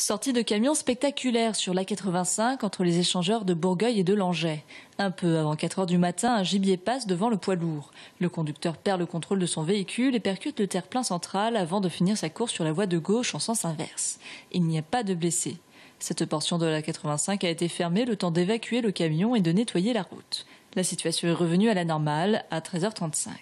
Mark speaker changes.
Speaker 1: Sortie de camion spectaculaire sur l'A85 entre les échangeurs de Bourgueil et de Langeais. Un peu avant 4 heures du matin, un gibier passe devant le poids lourd. Le conducteur perd le contrôle de son véhicule et percute le terre-plein central avant de finir sa course sur la voie de gauche en sens inverse. Il n'y a pas de blessés. Cette portion de l'A85 a été fermée le temps d'évacuer le camion et de nettoyer la route. La situation est revenue à la normale à 13h35.